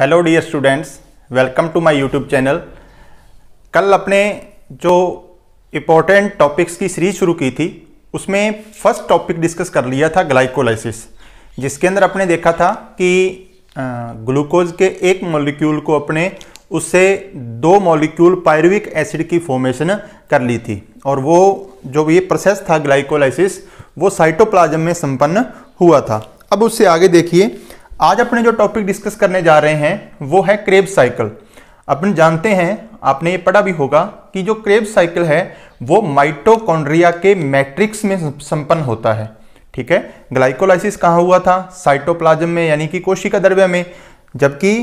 hello dear students welcome to my YouTube channel कल अपने जो इम्पोर्टेंट टॉपिक्स की सीरीज शुरू की थी उसमें फर्स्ट टॉपिक डिस्कस कर लिया था ग्लाइकोलाइसिस जिसके अंदर अपने देखा था कि ग्लूकोज के एक मॉलिक्यूल को अपने उससे दो मॉलिक्यूल पायरविक एसिड की फॉर्मेशन कर ली थी और वो जो ये प्रोसेस था ग्लाइकोलाइसिस वो साइटोप्लाजम में संपन्न हुआ था अब उससे आगे देखिए आज अपने जो टॉपिक डिस्कस करने जा रहे हैं वो है क्रेब साइकिल अपन जानते हैं आपने ये पढ़ा भी होगा कि जो क्रेब साइकिल है वो माइटोकॉन्ड्रिया के मैट्रिक्स में संपन्न होता है ठीक है ग्लाइकोलाइसिस कहाँ हुआ था साइटोप्लाज्म में यानी कि कोशिका द्रव्य में जबकि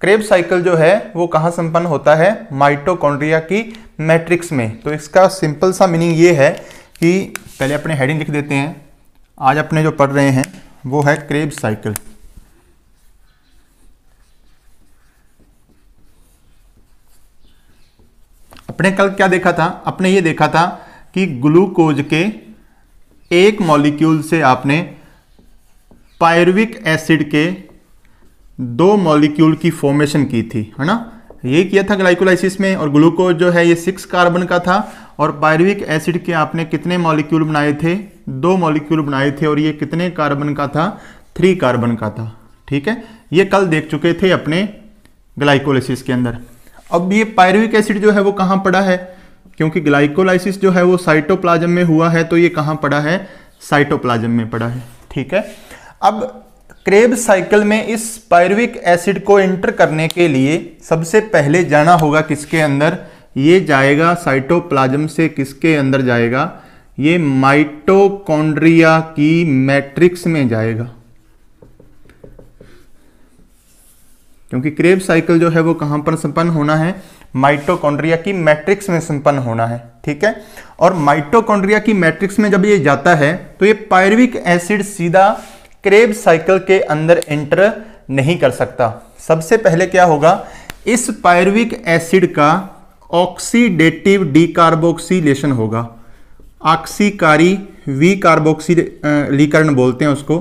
क्रेब साइकिल जो है वो कहाँ संपन्न होता है माइटोकॉन्ड्रिया की मैट्रिक्स में तो इसका सिंपल सा मीनिंग ये है कि पहले अपने हेडिंग लिख देते हैं आज अपने जो पढ़ रहे हैं वो है क्रेब साइकिल अपने कल क्या देखा था अपने ये देखा था कि ग्लूकोज के एक मॉलिक्यूल से आपने पायरविक एसिड के दो मॉलिक्यूल की फॉर्मेशन की थी है ना ये किया था ग्लाइकोलाइसिस में और ग्लूकोज जो है ये सिक्स कार्बन का था और पायरविक एसिड के आपने कितने मॉलिक्यूल बनाए थे दो मॉलिक्यूल बनाए थे और ये कितने कार्बन का था थ्री कार्बन का था ठीक है ये कल देख चुके थे अपने ग्लाइकोलाइसिस के अंदर अब ये पायरुविक एसिड जो है वो कहाँ पड़ा है क्योंकि ग्लाइकोलाइसिस जो है वो साइटोप्लाज्म में हुआ है तो ये कहाँ पड़ा है साइटोप्लाज्म में पड़ा है ठीक है अब क्रेब साइकिल में इस पायरुविक एसिड को एंटर करने के लिए सबसे पहले जाना होगा किसके अंदर ये जाएगा साइटोप्लाज्म से किसके अंदर जाएगा ये माइटोकॉन्ड्रिया की मैट्रिक्स में जाएगा क्योंकि क्रेब साइकिल जो है वो कहां पर संपन्न होना है माइटोकॉन्ड्रिया की मैट्रिक्स में संपन्न होना है ठीक है और माइटोकॉन्ड्रिया की मैट्रिक्स में जब ये जाता है तो ये पायरविक एसिड सीधा क्रेब साइकिल के अंदर एंटर नहीं कर सकता सबसे पहले क्या होगा इस पायरविक एसिड का ऑक्सीडेटिव डीकार्बोक्सीलेशन होगा ऑक्सीकारी वी कार्बोक्सीकरण बोलते हैं उसको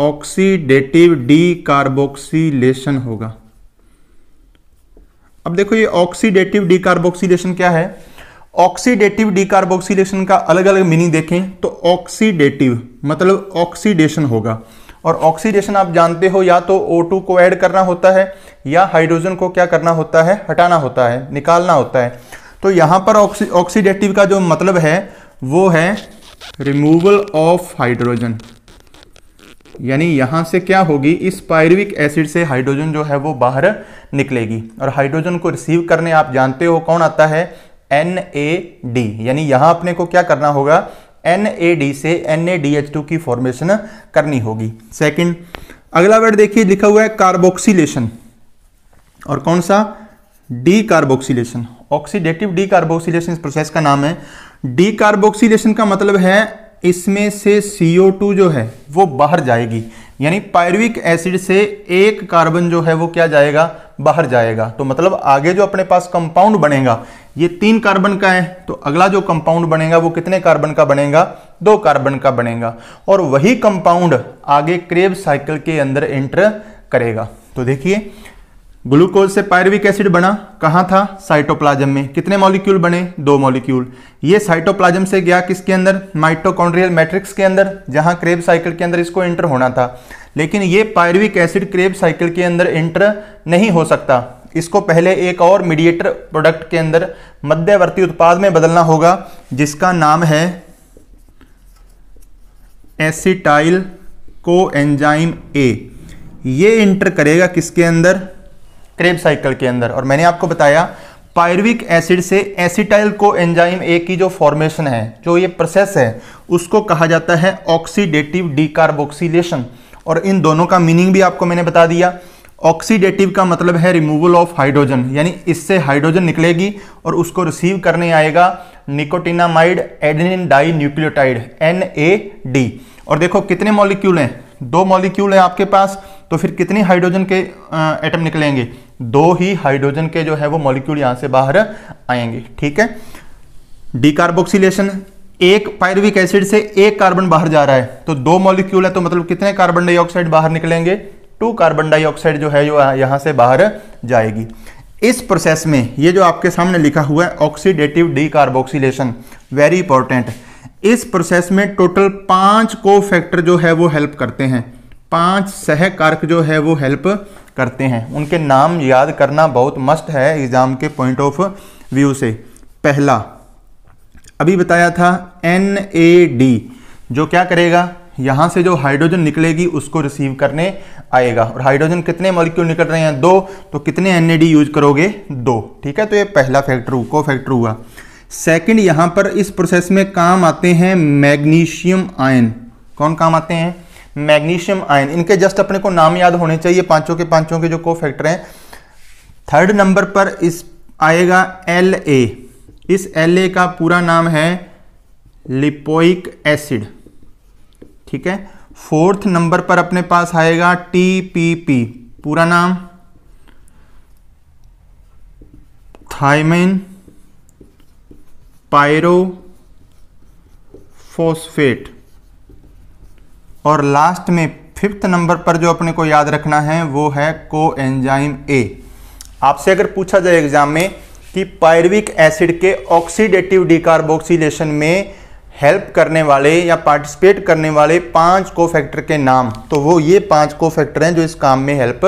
ऑक्सीडेटिव डी कार्बोक्सीलेशन होगा अब देखो ये ऑक्सीडेटिव डी कार्बोक्सीलेशन क्या है ऑक्सीडेटिव डी कार्बोक्सीलेशन का अलग अलग मीनिंग देखें तो ऑक्सीडेटिव मतलब ऑक्सीडेशन होगा और ऑक्सीडेशन आप जानते हो या तो O2 को ऐड करना होता है या हाइड्रोजन को क्या करना होता है हटाना होता है निकालना होता है तो यहां पर ऑक्सीडेटिव का जो मतलब है वो है रिमूवल ऑफ हाइड्रोजन यानी यहां से क्या होगी इस पायरविक एसिड से हाइड्रोजन जो है वो बाहर निकलेगी और हाइड्रोजन को रिसीव करने आप जानते हो कौन आता है एन ए डी यानी यहां अपने को क्या करना होगा एन ए डी से N A D H two की फॉर्मेशन करनी होगी सेकंड अगला वर्ड देखिए लिखा हुआ है कार्बोक्सीलेशन और कौन सा decarboxylation oxidative decarboxylation इस प्रोसेस का नाम है डी कार्बोक्सीलेशन का मतलब है इसमें से CO2 जो है वो बाहर जाएगी यानी पायरविक एसिड से एक कार्बन जो है वो क्या जाएगा बाहर जाएगा तो मतलब आगे जो अपने पास कंपाउंड बनेगा ये तीन कार्बन का है तो अगला जो कंपाउंड बनेगा वो कितने कार्बन का बनेगा दो कार्बन का बनेगा और वही कंपाउंड आगे क्रेब साइकिल के अंदर एंटर करेगा तो देखिए ग्लूकोज से पायरविक एसिड बना कहाँ था साइटोप्लाज्म में कितने मॉलिक्यूल बने दो मॉलिक्यूल ये साइटोप्लाज्म से गया किसके अंदर माइटोकॉन्ड्रियल मैट्रिक्स के अंदर जहाँ क्रेब साइकिल के अंदर इसको एंटर होना था लेकिन ये पायरविक एसिड क्रेब साइकिल के अंदर एंटर नहीं हो सकता इसको पहले एक और मीडिएटर प्रोडक्ट के अंदर मध्यवर्ती उत्पाद में बदलना होगा जिसका नाम है एसिटाइल को एंजाइम ए ये इंटर करेगा किसके अंदर क्रेब साइकिल के अंदर और मैंने आपको बताया पायरविक एसिड से एसिटाइल को एंजाइम ए की जो फॉर्मेशन है जो ये प्रोसेस है उसको कहा जाता है ऑक्सीडेटिव डिकार्बोक्सीलेशन और इन दोनों का मीनिंग भी आपको मैंने बता दिया ऑक्सीडेटिव का मतलब है रिमूवल ऑफ हाइड्रोजन यानी इससे हाइड्रोजन निकलेगी और उसको रिसीव करने आएगा nicotinamide adenine dinucleotide N A D और देखो कितने मॉलिक्यूल हैं दो मॉलिक्यूल हैं आपके पास तो फिर कितनी हाइड्रोजन के एटम निकलेंगे दो ही हाइड्रोजन के जो है वो मॉलिक्यूल यहां से बाहर आएंगे ठीक है डिकार्बोक्सीलेशन एक पायरविक एसिड से एक कार्बन बाहर जा रहा है तो दो मॉलिक्यूल है तो मतलब कितने कार्बन डाइऑक्साइड बाहर निकलेंगे टू कार्बन डाइऑक्साइड जो है यहां से बाहर जाएगी इस प्रोसेस में ये जो आपके सामने लिखा हुआ है ऑक्सीडेटिव डिकार्बोक्सीलेशन वेरी इंपॉर्टेंट इस प्रोसेस में टोटल पांच को फैक्टर जो है वो हेल्प करते हैं पांच सहकारक जो है वो हेल्प करते हैं उनके नाम याद करना बहुत मस्त है एग्ज़ाम के पॉइंट ऑफ व्यू से पहला अभी बताया था एन ए डी जो क्या करेगा यहां से जो हाइड्रोजन निकलेगी उसको रिसीव करने आएगा और हाइड्रोजन कितने मॉलिक्यूल निकल रहे हैं दो तो कितने एन ए डी यूज करोगे दो ठीक है तो ये पहला फैक्टर को फैक्टर हुआ सेकंड यहाँ पर इस प्रोसेस में काम आते हैं मैग्नीशियम आयन कौन काम आते हैं मैग्नीशियम आयन इनके जस्ट अपने को नाम याद होने चाहिए पांचों के पांचों के जो को फैक्टर हैं थर्ड नंबर पर इस आएगा एल ए इस एल ए का पूरा नाम है लिपोइक एसिड ठीक है फोर्थ नंबर पर अपने पास आएगा टी पी पी पूरा नाम थाइमेन पायरो फोस्फेट और लास्ट में फिफ्थ नंबर पर जो अपने को याद रखना है वो है को एंजाइम ए आपसे अगर पूछा जाए एग्जाम में कि पायरविक एसिड के ऑक्सीडेटिव डिकार्बोक्सीलेशन में हेल्प करने वाले या पार्टिसिपेट करने वाले पांच को फैक्टर के नाम तो वो ये पांच को फैक्टर हैं जो इस काम में हेल्प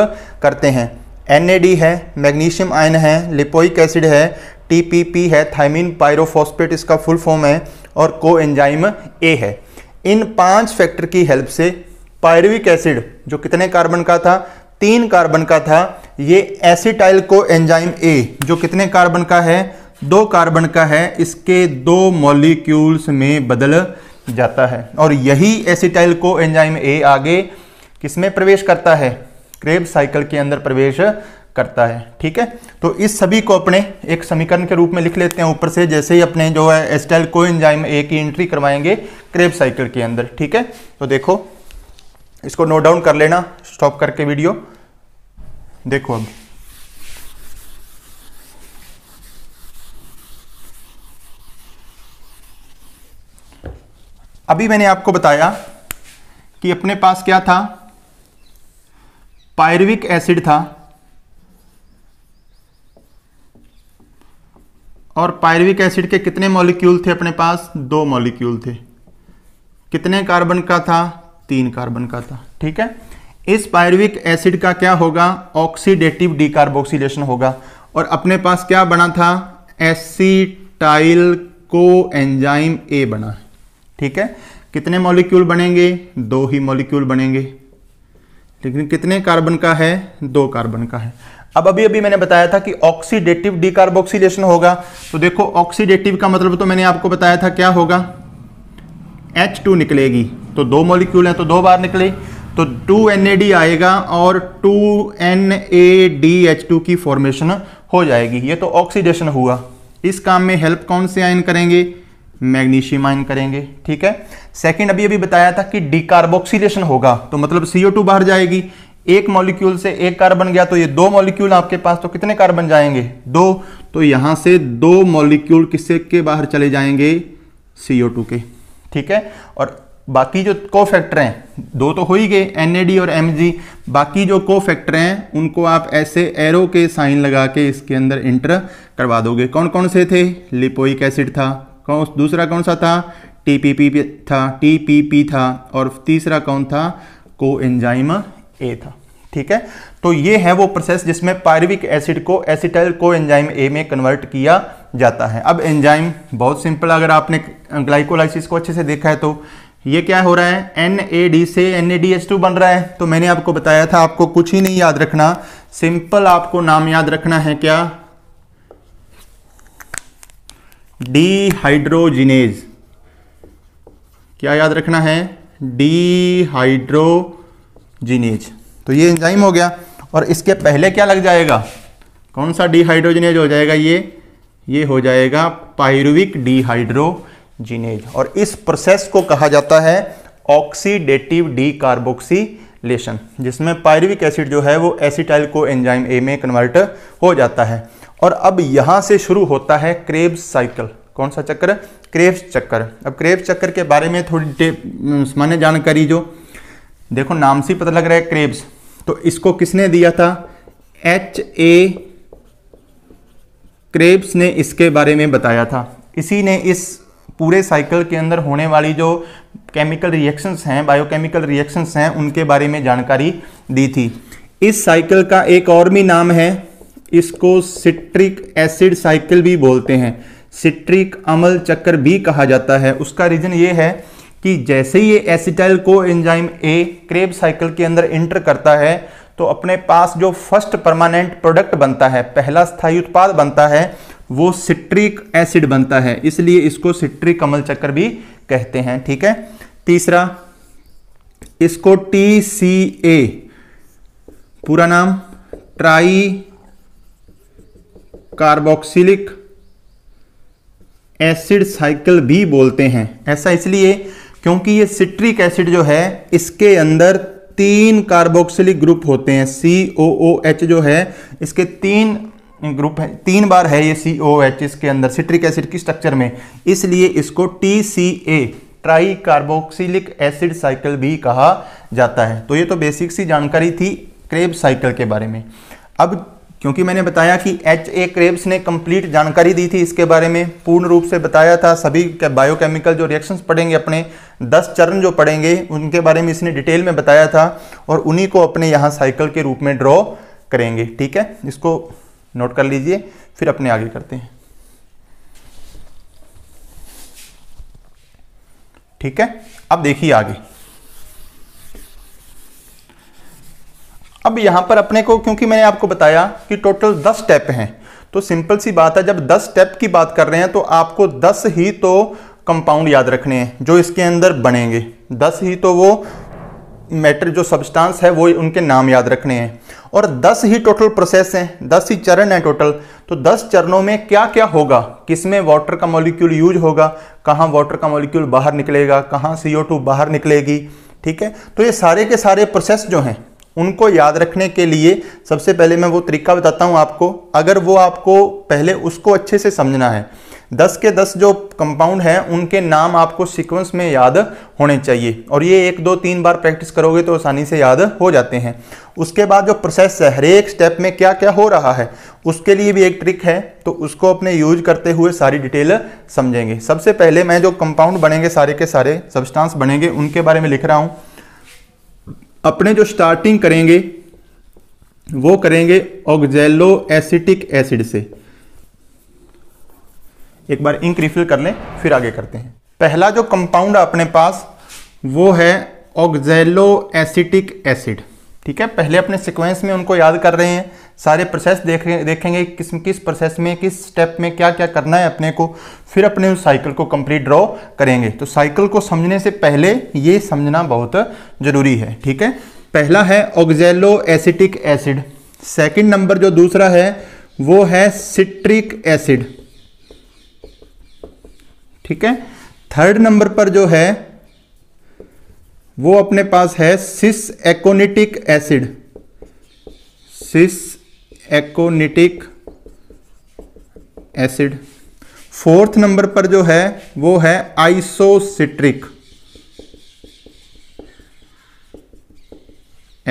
करते हैं एन है मैग्नीशियम आयन है लिपोइक एसिड है टी है थाइमिन पायरोफॉस्पेट इसका फुल फॉर्म है और को एंजाइम ए है इन पांच फैक्टर की हेल्प से पायरविक एसिड जो कितने कार्बन का था तीन कार्बन का था ये एसिटाइल को एंजाइम ए जो कितने कार्बन का है दो कार्बन का है इसके दो मॉलिक्यूल्स में बदल जाता है और यही एसिटाइल को एंजाइम ए आगे किसमें प्रवेश करता है क्रेब साइकिल के अंदर प्रवेश करता है ठीक है तो इस सभी को अपने एक समीकरण के रूप में लिख लेते हैं ऊपर से जैसे ही अपने जो है एसिटाइल को एंजाइम ए की एंट्री करवाएंगे क्रेब साइकिल के अंदर ठीक है तो देखो इसको नोट डाउन कर लेना स्टॉप करके वीडियो देखो अब अभी मैंने आपको बताया कि अपने पास क्या था पायरविक एसिड था और पायरविक एसिड के कितने मॉलिक्यूल थे अपने पास दो मॉलिक्यूल थे कितने कार्बन का था तीन कार्बन का था ठीक है इस पायरविक एसिड का क्या होगा ऑक्सीडेटिव डिकार्बोक्सीलेशन होगा और अपने पास क्या बना था एसिटाइल को एंजाइम ए बना ठीक है कितने मॉलिक्यूल बनेंगे दो ही मॉलिक्यूल बनेंगे लेकिन कितने कार्बन का है दो कार्बन का है अब अभी अभी मैंने बताया था कि ऑक्सीडेटिव डिकार्बोक्सीलेशन होगा तो देखो ऑक्सीडेटिव का मतलब तो मैंने आपको बताया था क्या होगा एच टू निकलेगी तो दो मॉलिक्यूल हैं तो दो बार निकले तो टू एन ए डी आएगा और two N A D H two की फॉर्मेशन हो जाएगी ये तो ऑक्सीडेशन हुआ इस काम में हेल्प कौन से आयन करेंगे मैग्नीशियम आयन करेंगे ठीक है सेकंड अभी अभी बताया था कि डिकार्बोक्सीडेशन होगा तो मतलब सीओ टू बाहर जाएगी एक मॉलिक्यूल से एक कार्बन गया तो ये दो मॉलिक्यूल आपके पास तो कितने कार्बन जाएंगे दो तो यहां से दो मॉलिक्यूल किससे के बाहर चले जाएंगे सीओ टू के ठीक है और बाकी जो को फैक्टर हैं दो तो हो ही गए एन और एम बाकी जो को फैक्टर हैं उनको आप ऐसे एरो के साइन लगा के इसके अंदर इंटर करवा दोगे कौन कौन से थे लिपोइक एसिड था कौन दूसरा कौन सा था टी पी पी था टी पी पी था और तीसरा कौन था को एंजाइम ए था ठीक है तो ये है वो प्रोसेस जिसमें पायरविक एसिड को एसिटाइल को एंजाइम ए में कन्वर्ट किया जाता है अब एंजाइम बहुत सिंपल अगर आपने ग्लाइकोलाइसिस को अच्छे से देखा है तो ये क्या हो रहा है एन ए डी से N A D H two बन रहा है तो मैंने आपको बताया था आपको कुछ ही नहीं याद रखना सिंपल आपको नाम याद रखना है क्या डीहाइड्रोजिनेज क्या याद रखना है डीहाइड्रोजिनेज तो ये एंजाइम हो गया और इसके पहले क्या लग जाएगा कौन सा डिहाइड्रोजिनेज हो जाएगा ये ये हो जाएगा पायरुविक डिहाइड्रोजिनेज और इस प्रोसेस को कहा जाता है ऑक्सीडेटिव डी डीकार्बोक्सीलेशन जिसमें पायरुविक एसिड जो है वो एसिटाइल को एंजाइम ए में कन्वर्ट हो जाता है और अब यहाँ से शुरू होता है क्रेब्स साइकिल कौन सा चक्कर क्रेब्स चक्कर अब क्रेब्स चक्कर के बारे में थोड़ी सामान्य जानकारी जो देखो नाम से पता लग रहा है क्रेब्स तो इसको किसने दिया था एच ए क्रेब्स ने इसके बारे में बताया था इसी ने इस पूरे साइकिल के अंदर होने वाली जो केमिकल रिएक्शंस हैं बायोकेमिकल रिएक्शंस हैं उनके बारे में जानकारी दी थी इस साइकिल का एक और भी नाम है इसको सिट्रिक एसिड साइकिल भी बोलते हैं सिट्रिक अमल चक्कर भी कहा जाता है उसका रीज़न ये है कि जैसे ही ये एसिटाइल को एंजाइम ए क्रेब साइकिल के अंदर इंटर करता है तो अपने पास जो फर्स्ट परमानेंट प्रोडक्ट बनता है पहला स्थायी उत्पाद बनता है वो सिट्रिक एसिड बनता है इसलिए इसको सिट्रिक कमल चक्र भी कहते हैं ठीक है तीसरा इसको टी सी ए पूरा नाम ट्राई कार्बोक्सिलिक एसिड साइकिल भी बोलते हैं ऐसा इसलिए क्योंकि ये सिट्रिक एसिड जो है इसके अंदर तीन कार्बोक्सिलिक ग्रुप होते हैं सी ओ ओ एच जो है इसके तीन ग्रुप है तीन बार है ये सी ओ एच इसके अंदर सिट्रिक एसिड की स्ट्रक्चर में इसलिए इसको T C A tricarboxylic acid cycle भी कहा जाता है तो ये तो बेसिक सी जानकारी थी क्रेब साइकिल के बारे में अब क्योंकि मैंने बताया कि एच ए क्रेब्स ने कंप्लीट जानकारी दी थी इसके बारे में पूर्ण रूप से बताया था सभी बायोकेमिकल जो रिएक्शंस पढ़ेंगे अपने दस चरण जो पढ़ेंगे उनके बारे में इसने डिटेल में बताया था और उन्हीं को अपने यहाँ साइकिल के रूप में ड्रॉ करेंगे ठीक है इसको नोट कर लीजिए फिर अपने आगे करते हैं ठीक है अब देखिए आगे अब यहाँ पर अपने को क्योंकि मैंने आपको बताया कि टोटल दस स्टेप हैं तो सिंपल सी बात है जब दस स्टेप की बात कर रहे हैं तो आपको दस ही तो कंपाउंड याद रखने हैं जो इसके अंदर बनेंगे दस ही तो वो मैटर जो सब्सटेंस है वो उनके नाम याद रखने हैं और दस ही टोटल प्रोसेस हैं दस ही चरण हैं टोटल तो दस चरणों में क्या क्या होगा किसमें वाटर का मॉलिक्यूल यूज होगा कहाँ वाटर का मॉलिक्यूल बाहर निकलेगा कहाँ टू बाहर निकलेगी ठीक है तो ये सारे के सारे प्रोसेस जो हैं उनको याद रखने के लिए सबसे पहले मैं वो तरीका बताता हूँ आपको अगर वो आपको पहले उसको अच्छे से समझना है दस के दस जो कंपाउंड हैं उनके नाम आपको सीक्वेंस में याद होने चाहिए और ये एक दो तीन बार प्रैक्टिस करोगे तो आसानी से याद हो जाते हैं उसके बाद जो प्रोसेस है हरेक स्टेप में क्या क्या हो रहा है उसके लिए भी एक ट्रिक है तो उसको अपने यूज करते हुए सारी डिटेल समझेंगे सबसे पहले मैं जो कंपाउंड बनेंगे सारे के सारे सब्सटांस बनेंगे उनके बारे में लिख रहा हूँ अपने जो स्टार्टिंग करेंगे वो करेंगे ऑक्जेलो एसिटिक एसिड से एक बार इंक रिफिल कर लें फिर आगे करते हैं पहला जो कंपाउंड अपने पास वो है ऑक्जेलो एसिटिक एसिड ठीक है पहले अपने सिक्वेंस में उनको याद कर रहे हैं सारे प्रोसेस देख देखेंगे किस किस प्रोसेस में किस स्टेप में क्या क्या करना है अपने को फिर अपने उस साइकिल को कंप्लीट ड्रॉ करेंगे तो साइकिल को समझने से पहले ये समझना बहुत ज़रूरी है ठीक है पहला है oxaloacetic acid second number जो दूसरा है वो है सिट्रिक एसिड ठीक है थर्ड नंबर पर जो है वो अपने पास है cis aconitic acid cis aconitic acid fourth number पर जो है वो है आइसोसिट्रिक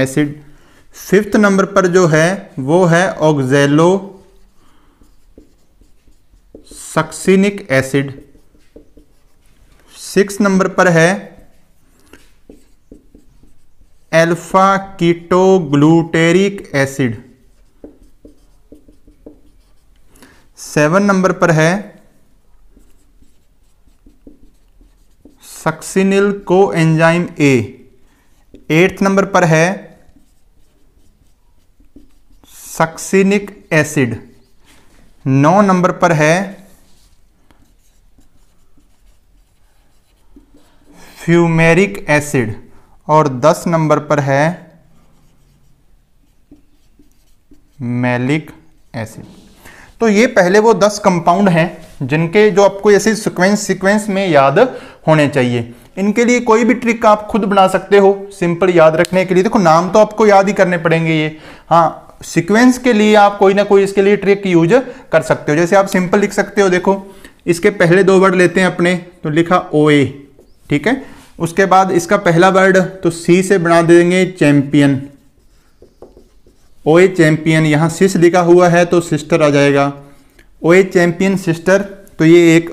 एसिड फिफ्थ नंबर पर जो है वो है oxalosuccinic acid six number पर है alpha ketoglutaric acid seven number पर है सक्सिनिल को एंजाइम ए एट्थ नंबर पर है सक्सिनिक एसिड नौ नंबर पर है फ्यूमेरिक एसिड और दस नंबर पर है मैलिक एसिड तो ये पहले वो दस कंपाउंड हैं जिनके जो आपको ऐसे सिक्वेंस सिक्वेंस में याद होने चाहिए इनके लिए कोई भी ट्रिक आप खुद बना सकते हो सिंपल याद रखने के लिए देखो नाम तो आपको याद ही करने पड़ेंगे ये हाँ सिक्वेंस के लिए आप कोई ना कोई इसके लिए ट्रिक यूज कर सकते हो जैसे आप सिंपल लिख सकते हो देखो इसके पहले दो वर्ड लेते हैं अपने तो लिखा ओ ए ठीक है उसके बाद इसका पहला वर्ड तो सी से बना देंगे चैंपियन ओ ए चैम्पियन यहाँ सिस लिखा हुआ है तो सिस्टर आ जाएगा ओ ए चैम्पियन सिस्टर तो ये एक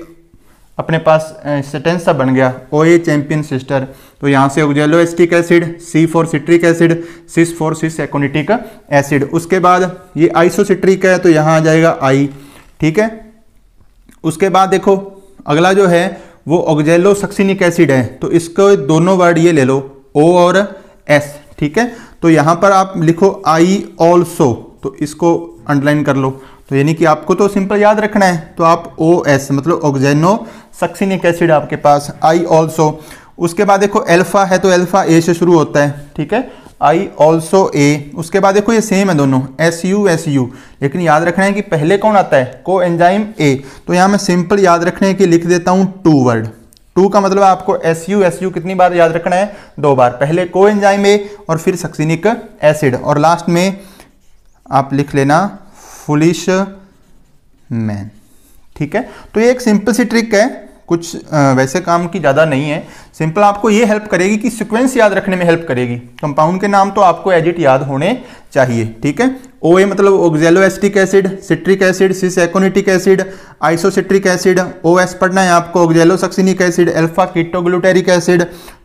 अपने पास सेटेंस सा बन गया ओ ए चैम्पियन सिस्टर तो यहाँ से oxaloacetic acid C four citric acid cis four cis aconitic acid उसके बाद ये आइसोसिट्रिक है तो यहाँ आ जाएगा आई ठीक है उसके बाद देखो अगला जो है वो ऑक्जेलो सक्सिनिक एसिड है तो इसको दोनों वर्ड ये ले लो ओ और एस ठीक है तो यहाँ पर आप लिखो आई ऑल्सो तो इसको अंडरलाइन कर लो तो यानी कि आपको तो सिंपल याद रखना है तो आप ओ एस मतलब ऑक्जेनो सक्सिनिक एसिड आपके पास आई ऑल्सो उसके बाद देखो एल्फा है तो एल्फा ए से शुरू होता है ठीक है आई ऑल्सो ए उसके बाद देखो ये सेम है दोनों एस यू एस यू लेकिन याद रखना है कि पहले कौन आता है को एंजाइम ए तो यहाँ मैं सिंपल याद रखने के लिख देता हूँ टू वर्ड टू का मतलब आपको एस यू एस यू कितनी बार याद रखना है दो बार पहले को एंजाइम ए और फिर सक्सिनिक एसिड और लास्ट में आप लिख लेना फुलिश मैन ठीक है तो ये एक सिंपल सी ट्रिक है कुछ वैसे काम की ज़्यादा नहीं है सिंपल आपको ये हेल्प करेगी कि सीक्वेंस याद रखने में हेल्प करेगी कंपाउंड के नाम तो आपको एजिट याद होने चाहिए ठीक है ओ ए मतलब oxaloacetic acid citric acid cis aconitic acid isocitric acid O S पढ़ना है आपको oxalosuccinic acid alpha ketoglutaric acid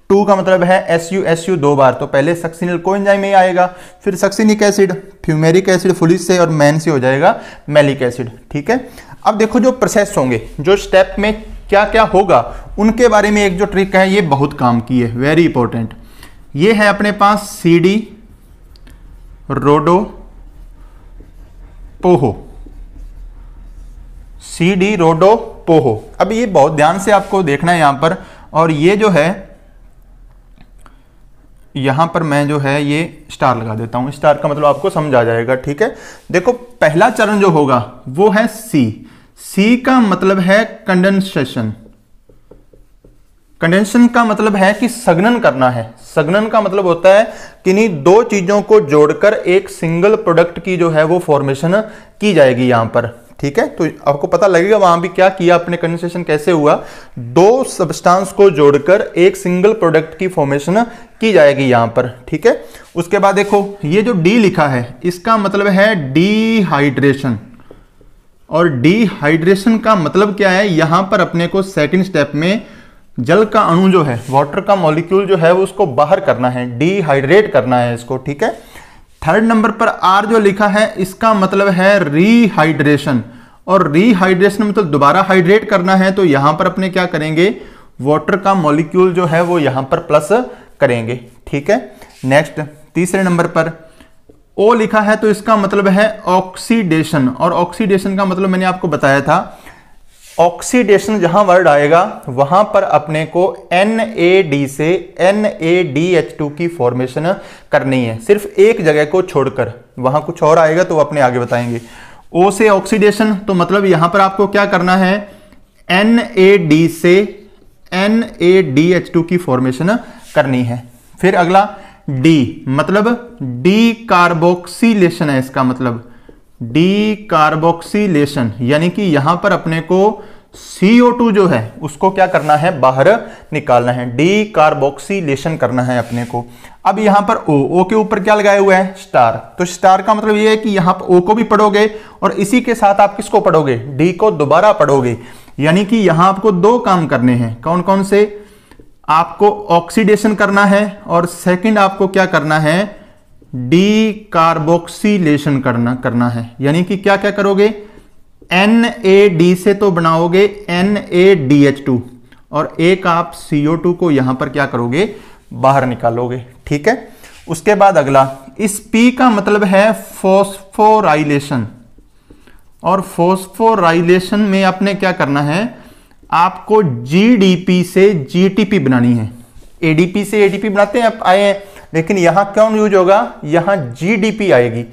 two का मतलब है एस यू एस यू दो बार तो पहले सक्सिनल को एंजाइम में आएगा फिर सक्सिनिक एसिड फ्यूमेरिक एसिड फुलिस से और मैन से हो जाएगा मेलिक एसिड ठीक है अब देखो जो प्रोसेस होंगे जो स्टेप में क्या क्या होगा उनके बारे में एक जो ट्रिक है ये बहुत काम की है वेरी इंपॉर्टेंट ये है अपने पास सी डी रोडो पोहो सी डी रोडो पोहो अब ये बहुत ध्यान से आपको देखना है यहां पर और ये जो है यहां पर मैं जो है ये स्टार लगा देता हूं स्टार का मतलब आपको समझ आ जाएगा ठीक है देखो पहला चरण जो होगा वो है सी सी का मतलब है कंडेंसेशन कंडेंशन का मतलब है कि सघनन करना है सघनन का मतलब होता है कि नहीं दो चीजों को जोड़कर एक सिंगल प्रोडक्ट की जो है वो फॉर्मेशन की जाएगी यहां पर ठीक है तो आपको पता लगेगा वहां भी क्या किया अपने कंडेंसेशन कैसे हुआ दो सब्सटेंस को जोड़कर एक सिंगल प्रोडक्ट की फॉर्मेशन की जाएगी यहां पर ठीक है उसके बाद देखो ये जो डी लिखा है इसका मतलब है डीहाइड्रेशन और डीहाइड्रेशन का मतलब क्या है यहां पर अपने को सेकंड स्टेप में जल का अणु जो है वाटर का मॉलिक्यूल जो है उसको बाहर करना है डिहाइड्रेट करना है इसको ठीक है थर्ड नंबर पर आर जो लिखा है इसका मतलब है रिहाइड्रेशन और रिहाइड्रेशन मतलब तो दोबारा हाइड्रेट करना है तो यहां पर अपने क्या करेंगे वाटर का मॉलिक्यूल जो है वो यहां पर प्लस करेंगे ठीक है नेक्स्ट तीसरे नंबर पर ओ लिखा है तो इसका मतलब है ऑक्सीडेशन और ऑक्सीडेशन का मतलब मैंने आपको बताया था ऑक्सीडेशन जहां वर्ड आएगा वहां पर अपने को एन ए डी से N A D H two की फॉर्मेशन करनी है सिर्फ एक जगह को छोड़कर वहां कुछ और आएगा तो अपने आगे बताएंगे ओ से ऑक्सीडेशन तो मतलब यहां पर आपको क्या करना है एन ए डी से N A D H two की फॉर्मेशन करनी है फिर अगला डी मतलब डी कार्बोक्सीलेशन है इसका मतलब डी कार्बोक्सीलेशन यानी कि यहां पर अपने को CO2 जो है उसको क्या करना है बाहर निकालना है डी कार्बोक्सीलेशन करना है अपने को अब यहां पर O O के ऊपर क्या लगाया हुआ है स्टार तो स्टार का मतलब ये है कि यहां पर O को भी पढ़ोगे और इसी के साथ आप किसको पढ़ोगे D को दोबारा पढ़ोगे यानी कि यहां आपको दो काम करने हैं कौन कौन से आपको ऑक्सीडेशन करना है और सेकंड आपको क्या करना है डी कार्बोक्सीलेशन करना करना है यानी कि क्या क्या करोगे एन ए डी से तो बनाओगे N A D H two और एक आप सीओ टू को यहां पर क्या करोगे बाहर निकालोगे ठीक है उसके बाद अगला इस पी का मतलब है फोस्फोराइलेशन और फोस्फोराइलेशन में आपने क्या करना है आपको जीडीपी से जीटीपी बनानी है एडीपी से एडीपी बनाते हैं आप आए लेकिन यहां क्यों यूज होगा यहां जीडीपी आएगी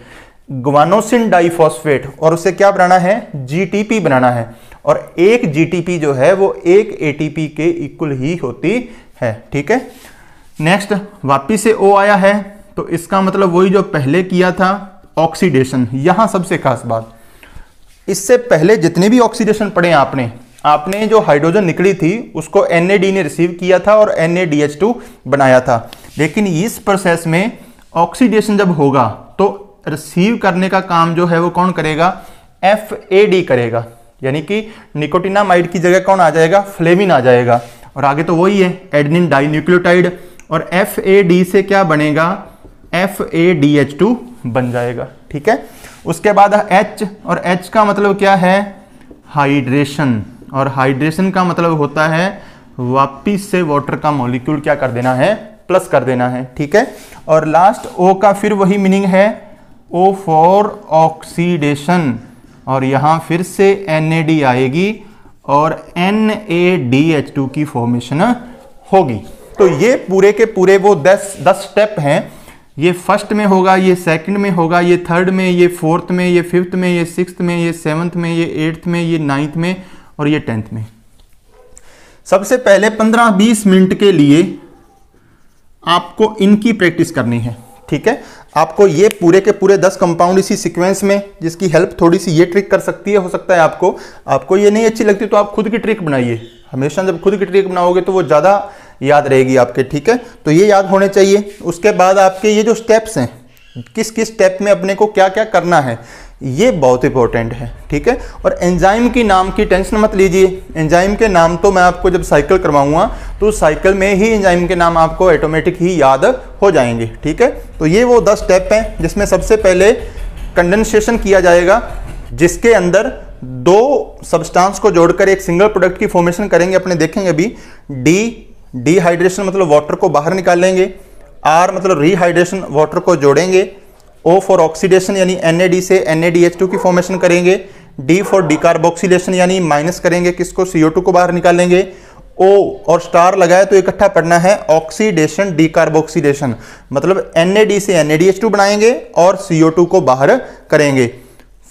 ग्वानोसिन डाइफॉस्फेट और उसे क्या बनाना है जीटीपी बनाना है और एक जीटीपी जो है वो एक एटीपी के इक्वल ही होती है ठीक है नेक्स्ट वापिस से ओ आया है तो इसका मतलब वही जो पहले किया था ऑक्सीडेशन यहां सबसे खास बात इससे पहले जितने भी ऑक्सीडेशन पड़े आपने आपने जो हाइड्रोजन निकली थी उसको एन ने रिसीव किया था और एन बनाया था लेकिन इस प्रोसेस में ऑक्सीडेशन जब होगा तो रिसीव करने का काम जो है वो कौन करेगा एफ ए डी करेगा यानी कि निकोटिनामाइड की जगह कौन आ जाएगा फ्लेविन आ जाएगा और आगे तो वही है एडनिन डाइन्यूक्लियोटाइड और एफ ए डी से क्या बनेगा F A D H two बन जाएगा ठीक है उसके बाद एच और एच का मतलब क्या है हाइड्रेशन और हाइड्रेशन का मतलब होता है वापिस से वाटर का मॉलिक्यूल क्या कर देना है प्लस कर देना है ठीक है और लास्ट ओ का फिर वही मीनिंग है ओ फॉर ऑक्सीडेशन और यहाँ फिर से एन आएगी और N A D H two की फॉर्मेशन होगी तो ये पूरे के पूरे वो दस दस स्टेप हैं ये फर्स्ट में होगा ये सेकंड में होगा ये थर्ड में ये फोर्थ में ये फिफ्थ में ये सिक्स में ये सेवन्थ में ये एट्थ में ये नाइन्थ में और ये टेंथ में सबसे पहले पंद्रह बीस मिनट के लिए आपको इनकी प्रैक्टिस करनी है ठीक है आपको ये पूरे के पूरे दस कंपाउंड इसी सीक्वेंस में जिसकी हेल्प थोड़ी सी ये ट्रिक कर सकती है हो सकता है आपको आपको ये नहीं अच्छी लगती तो आप खुद की ट्रिक बनाइए हमेशा जब खुद की ट्रिक बनाओगे तो वो ज़्यादा याद रहेगी आपके ठीक है तो ये याद होने चाहिए उसके बाद आपके ये जो स्टेप्स हैं किस किस स्टेप में अपने को क्या क्या करना है ये बहुत इंपॉर्टेंट है ठीक है और एंजाइम की नाम की टेंशन मत लीजिए एंजाइम के नाम तो मैं आपको जब साइकिल करवाऊंगा तो साइकिल में ही एंजाइम के नाम आपको ऑटोमेटिक ही याद हो जाएंगे ठीक है तो ये वो दस स्टेप हैं जिसमें सबसे पहले कंडेंसेशन किया जाएगा जिसके अंदर दो सब्सटांस को जोड़कर एक सिंगल प्रोडक्ट की फॉर्मेशन करेंगे अपने देखेंगे अभी डी डिहाइड्रेशन मतलब वाटर को बाहर निकालेंगे आर मतलब रिहाइड्रेशन वाटर को जोड़ेंगे ओ फॉर ऑक्सीडेशन यानी एन से एन की फॉर्मेशन करेंगे डी फॉर डिकार्बोक्सीडेशन यानी माइनस करेंगे किसको सीओ को बाहर निकालेंगे ओ और स्टार लगाए तो इकट्ठा पढ़ना है ऑक्सीडेशन डिकार्बोक्सीडेशन मतलब एन से एन बनाएंगे और सीओ को बाहर करेंगे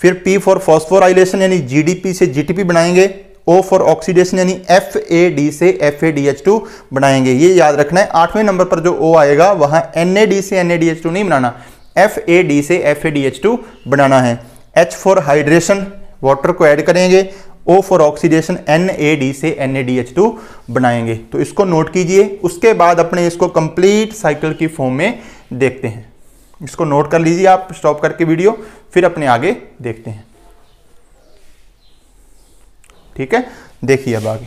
फिर पी फॉर फॉस्फोराइलेशन यानी जीडीपी से जीटीपी बनाएंगे ओ फॉर ऑक्सीडेशन यानी एफ ए डी से F A D H two बनाएंगे ये याद रखना है आठवें नंबर पर जो ओ आएगा वहां एन ए डी से N A D H two नहीं बनाना एफ ए डी से F A D H two बनाना है एच फॉर हाइड्रेशन वाटर को ऐड करेंगे O for oxidation N A D से N A D H two बनाएंगे तो इसको नोट कीजिए उसके बाद अपने इसको कंप्लीट साइकिल की फॉर्म में देखते हैं इसको नोट कर लीजिए आप स्टॉप करके वीडियो फिर अपने आगे देखते हैं ठीक है देखिए अब आगे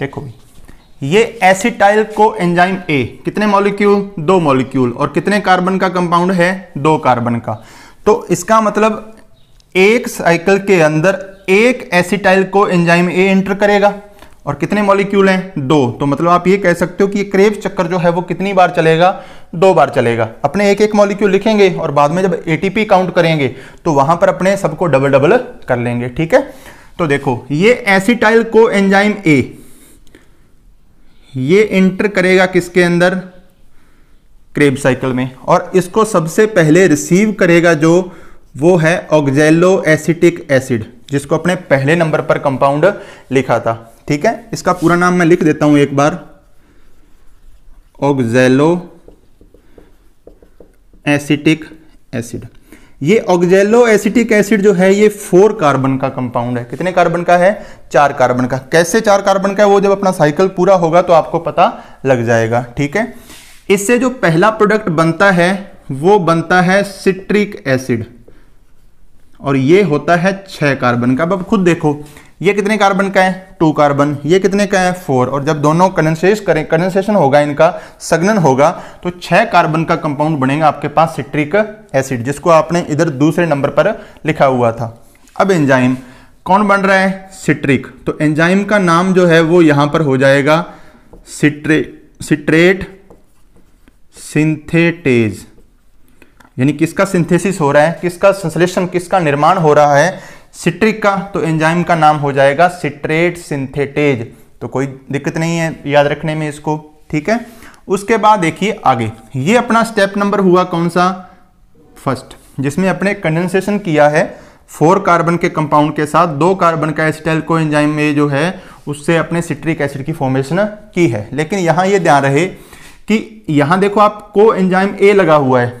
देखो भाई ये एसिटाइल को एंजाइम ए कितने मॉलिक्यूल दो मॉलिक्यूल और कितने कार्बन का कंपाउंड है दो कार्बन का तो इसका मतलब एक साइकिल के अंदर एक एसिटाइल को एंजाइम ए एंटर करेगा और कितने मॉलिक्यूल हैं दो तो मतलब आप ये कह सकते हो कि क्रेव चक्कर जो है वो कितनी बार चलेगा दो बार चलेगा अपने एक एक मॉलिक्यूल लिखेंगे और बाद में जब एटीपी काउंट करेंगे तो वहां पर अपने सबको डबल डबल कर लेंगे ठीक है तो देखो ये एसिटाइल को एंजाइम ए ये इंटर करेगा किसके अंदर क्रेब साइकिल में और इसको सबसे पहले रिसीव करेगा जो वो है ऑक्जेलो एसिटिक एसिड जिसको अपने पहले नंबर पर कंपाउंड लिखा था ठीक है इसका पूरा नाम मैं लिख देता हूं एक बार ऑक्जेलो एसिटिक एसिड ये ऑक्जेलो एसिटिक एसिड जो है ये फोर कार्बन का कंपाउंड है कितने कार्बन का है चार कार्बन का कैसे चार कार्बन का है वो जब अपना साइकिल पूरा होगा तो आपको पता लग जाएगा ठीक है इससे जो पहला प्रोडक्ट बनता है वो बनता है सिट्रिक एसिड और ये होता है छह कार्बन का अब खुद देखो ये कितने कार्बन का है टू कार्बन ये कितने का है फोर और जब दोनों कंडेंसेस करें कंडेंसेशन होगा इनका सघनन होगा तो छह कार्बन का कंपाउंड बनेगा आपके पास सिट्रिक एसिड जिसको आपने इधर दूसरे नंबर पर लिखा हुआ था अब एंजाइम कौन बन रहा है सिट्रिक तो एंजाइम का नाम जो है वो यहां पर हो जाएगा सिट्रे सिट्रेट सिंथेटेज यानी किसका सिंथेसिस हो रहा है किसका संश्लेषण किसका निर्माण हो रहा है सिट्रिक का तो एंजाइम का नाम हो जाएगा सिट्रेट सिंथेटेज तो कोई दिक्कत नहीं है याद रखने में इसको ठीक है उसके बाद देखिए आगे ये अपना स्टेप नंबर हुआ कौन सा फर्स्ट जिसमें अपने कंडेंसेशन किया है फोर कार्बन के कंपाउंड के साथ दो कार्बन का एसिटाइल को एंजाइम में जो है उससे अपने सिट्रिक एसिड की फॉर्मेशन की है लेकिन यहाँ ये ध्यान रहे कि यहाँ देखो आप को एंजाइम ए लगा हुआ है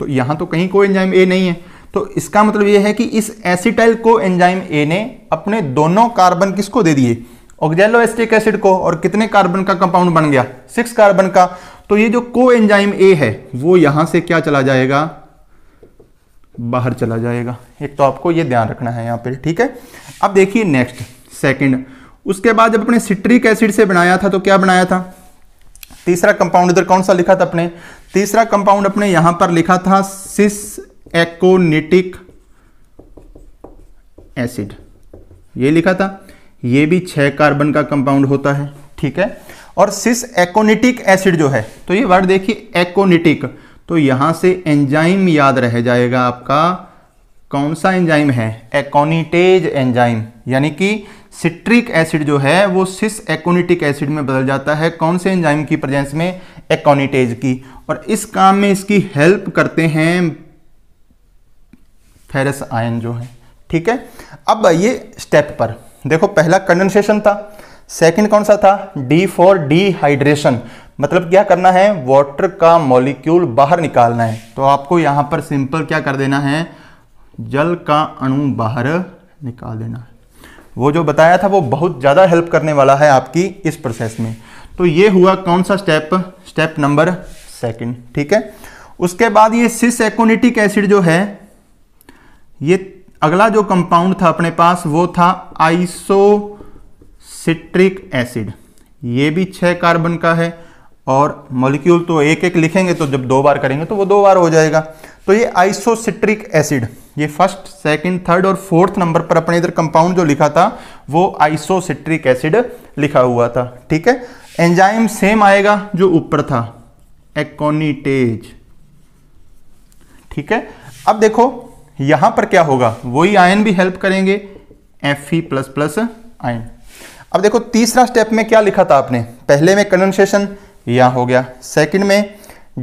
तो यहाँ तो कहीं को एंजाइम ए नहीं है तो इसका मतलब यह है कि इस एसिटाइल को एंजाइम ए ने अपने दोनों कार्बन किसको दे दिए ऑक्जेलो एस्टिक एसिड को और कितने कार्बन का कंपाउंड बन गया सिक्स कार्बन का तो ये जो को एंजाइम ए है वो यहां से क्या चला जाएगा बाहर चला जाएगा एक तो आपको ये ध्यान रखना है यहां पर ठीक है अब देखिए नेक्स्ट सेकेंड उसके बाद जब अपने सिट्रिक एसिड से बनाया था तो क्या बनाया था तीसरा कंपाउंड इधर कौन सा लिखा था अपने तीसरा कंपाउंड अपने यहां पर लिखा था सिस एकोनिटिक एसिड ये लिखा था ये भी छह कार्बन का कंपाउंड होता है ठीक है और सिस एकोनिटिक एसिड जो है तो ये वर्ड देखिए एकोनिटिक तो यहां से एंजाइम याद रह जाएगा आपका कौन सा एंजाइम है एकोनिटेज एंजाइम यानी कि सिट्रिक एसिड जो है वो सिस एकोनिटिक एसिड में बदल जाता है कौन से एंजाइम की प्रेजेंस में एकोनिटेज की और इस काम में इसकी हेल्प करते हैं फेरस आयन जो है ठीक है अब ये स्टेप पर देखो पहला कंडेंसेशन था सेकंड कौन सा था डी फॉर डीहाइड्रेशन मतलब क्या करना है वाटर का मॉलिक्यूल बाहर निकालना है तो आपको यहां पर सिंपल क्या कर देना है जल का अणु बाहर निकाल देना है वो जो बताया था वो बहुत ज़्यादा हेल्प करने वाला है आपकी इस प्रोसेस में तो ये हुआ कौन सा स्टेप स्टेप नंबर सेकंड ठीक है उसके बाद ये सिस एक्निटिक एसिड जो है ये अगला जो कंपाउंड था अपने पास वो था आइसोसिट्रिक एसिड ये भी छह कार्बन का है और मॉलिक्यूल तो एक एक लिखेंगे तो जब दो बार करेंगे तो वो दो बार हो जाएगा तो ये आइसोसिट्रिक एसिड ये फर्स्ट सेकंड, थर्ड और फोर्थ नंबर पर अपने इधर कंपाउंड जो लिखा था वो आइसोसिट्रिक एसिड लिखा हुआ था ठीक है एंजाइम सेम आएगा जो ऊपर था एक्नीटेज ठीक है अब देखो यहां पर क्या होगा वही आयन भी हेल्प करेंगे F E plus plus ion अब देखो तीसरा स्टेप में क्या लिखा था आपने पहले में कंडेंसेशन यहाँ हो गया सेकंड में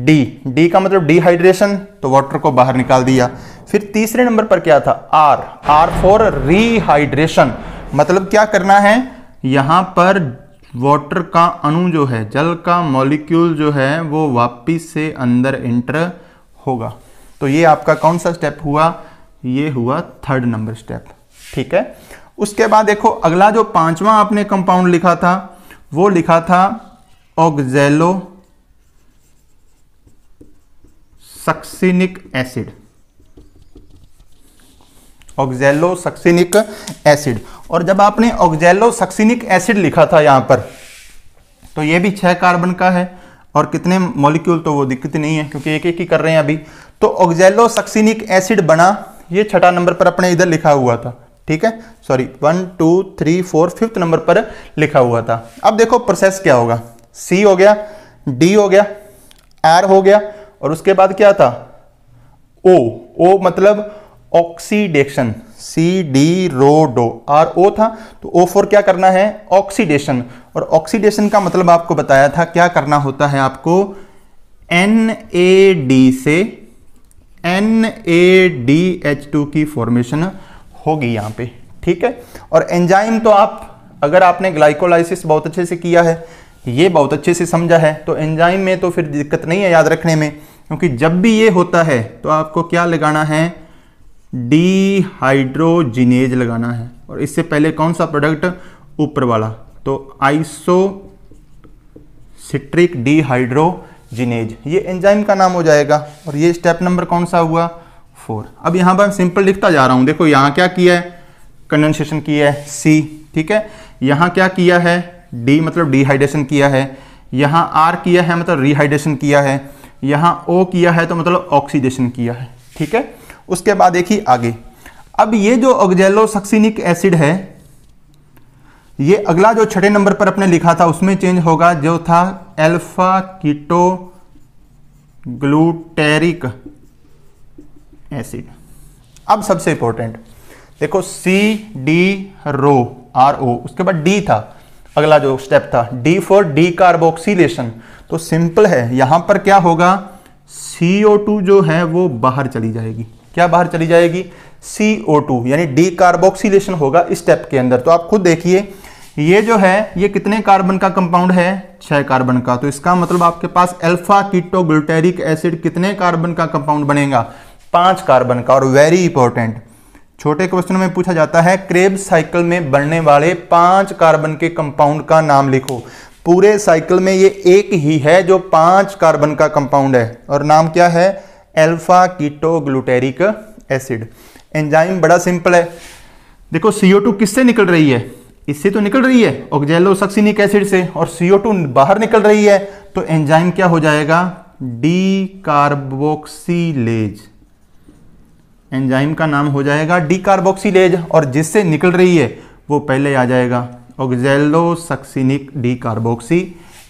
डी डी का मतलब डिहाइड्रेशन तो वाटर को बाहर निकाल दिया फिर तीसरे नंबर पर क्या था आर आर फॉर रिहाइड्रेशन मतलब क्या करना है यहां पर वाटर का अणु जो है जल का मॉलिक्यूल जो है वो वापिस से अंदर इंटर होगा तो ये आपका कौन सा स्टेप हुआ ये हुआ थर्ड नंबर स्टेप ठीक है उसके बाद देखो अगला जो पांचवा आपने कंपाउंड लिखा था वो लिखा था oxalosuccinic acid oxalosuccinic acid और जब आपने ऑक्जेलो सक्सिनिक एसिड लिखा था यहां पर तो ये भी छह कार्बन का है और कितने मॉलिक्यूल तो वो दिक्कत नहीं है क्योंकि एक एक ही कर रहे हैं अभी तो ऑक्जेलो सक्सिनिक एसिड बना ये छठा नंबर पर अपने इधर लिखा हुआ था ठीक है sorry one two three four fifth number पर लिखा हुआ था अब देखो प्रोसेस क्या होगा सी हो गया डी हो गया आर हो गया और उसके बाद क्या था ओ ओ मतलब ऑक्सीडेशन सी डी रो डो आर ओ था तो ओ फोर क्या करना है ऑक्सीडेशन और ऑक्सीडेशन का मतलब आपको बताया था क्या करना होता है आपको एन ए डी से N A D H two की फॉर्मेशन होगी यहां पे ठीक है और एंजाइम तो आप अगर आपने ग्लाइकोलाइसिस बहुत अच्छे से किया है ये बहुत अच्छे से समझा है तो एंजाइम में तो फिर दिक्कत नहीं है याद रखने में क्योंकि जब भी ये होता है तो आपको क्या लगाना है डीहाइड्रोजिनेज लगाना है और इससे पहले कौन सा प्रोडक्ट ऊपर वाला तो आइसो सिट्रिक डीहाइड्रो जिनेज ये एंजाइम का नाम हो जाएगा और ये स्टेप नंबर कौन सा हुआ फोर अब यहाँ पर सिंपल लिखता जा रहा हूँ देखो यहाँ क्या किया है कंडेंसेशन किया है सी ठीक है यहाँ क्या किया है डी मतलब डिहाइड्रेशन किया है यहाँ आर किया है मतलब रिहाइड्रेशन किया है यहाँ ओ किया है तो मतलब ऑक्सीडेशन किया है ठीक है उसके बाद देखिए आगे अब ये जो ऑक्जेलो सक्सिनिक एसिड है ये अगला जो छठे नंबर पर अपने लिखा था उसमें चेंज होगा जो था एल्फा कीटो ग्लूटेरिक एसिड अब सबसे इंपॉर्टेंट देखो सी डी रो आर ओ उसके बाद डी था अगला जो स्टेप था डी फॉर डी कार्बोक्सीलेशन तो सिंपल है यहां पर क्या होगा सीओ टू जो है वो बाहर चली जाएगी क्या बाहर चली जाएगी CO2 यानी डी कार्बोक्सीलेशन होगा इस स्टेप के अंदर तो आप खुद देखिए ये जो है ये कितने कार्बन का कंपाउंड है छह कार्बन का तो इसका मतलब आपके पास अल्फा कीटोग्लूटेरिक एसिड कितने कार्बन का कंपाउंड बनेगा पांच कार्बन का और वेरी इंपॉर्टेंट छोटे क्वेश्चन में पूछा जाता है क्रेब साइकिल में बनने वाले पांच कार्बन के कंपाउंड का नाम लिखो पूरे साइकिल में ये एक ही है जो पांच कार्बन का कंपाउंड है और नाम क्या है एल्फा कीटोग्लूटेरिक एसिड एंजाइम बड़ा सिंपल है देखो टू किससे निकल रही है इससे तो निकल रही है ऑक्जेलो सक्सिनिक एसिड से और टू बाहर निकल रही है तो एंजाइम क्या हो जाएगा डी कार्बोक्सीज एंजाइम का नाम हो जाएगा डी कार्बोक्सीज और जिससे निकल रही है वो पहले आ जाएगा ऑक्जेलो सक्सिनिक डी